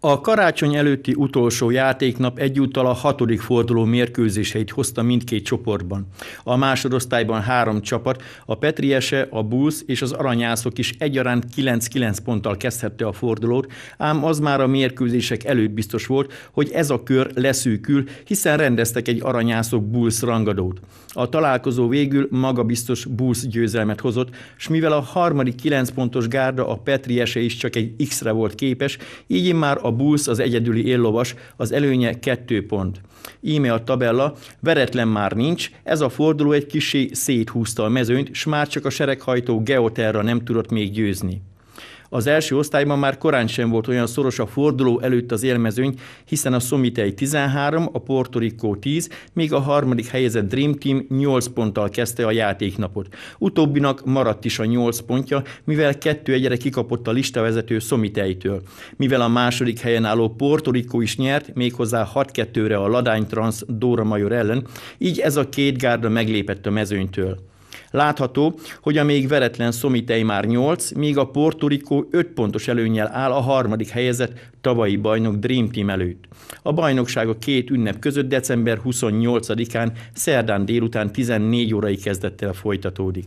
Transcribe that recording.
A karácsony előtti utolsó játéknap egyúttal a hatodik forduló mérkőzéseit hozta mindkét csoportban. A másodosztályban három csapat, a Petriese, a Bulls és az Aranyászok is egyaránt 9-9 ponttal kezdhette a fordulót, ám az már a mérkőzések előtt biztos volt, hogy ez a kör leszűkül, hiszen rendeztek egy Aranyászok Bulls rangadót. A találkozó végül magabiztos Bulls győzelmet hozott, és mivel a harmadik 9 pontos gárda a Petriese is csak egy X-re volt képes, így már a a Bulls az egyedüli éllovas, az előnye kettő pont. Íme a tabella, veretlen már nincs, ez a forduló egy kisé széthúzta a mezőnyt, s már csak a sereghajtó Geoterra nem tudott még győzni. Az első osztályban már korán sem volt olyan szoros a forduló előtt az élmezőny, hiszen a Szomitei 13, a Puerto Rico 10, még a harmadik helyezett Dream Team 8 ponttal kezdte a játéknapot. Utóbbinak maradt is a 8 pontja, mivel kettő egyre kikapott a listavezető Szomiteitől. Mivel a második helyen álló Puerto Rico is nyert, méghozzá 6-2-re a Ladány Trans Dóra Major ellen, így ez a két gárda meglépett a mezőnytől. Látható, hogy a még veretlen Szomitei már 8, míg a Portorikó 5 pontos előnyel áll a harmadik helyezett tavalyi bajnok Dream Team előtt. A bajnokság a két ünnep között december 28-án, szerdán délután 14 órai kezdettel folytatódik.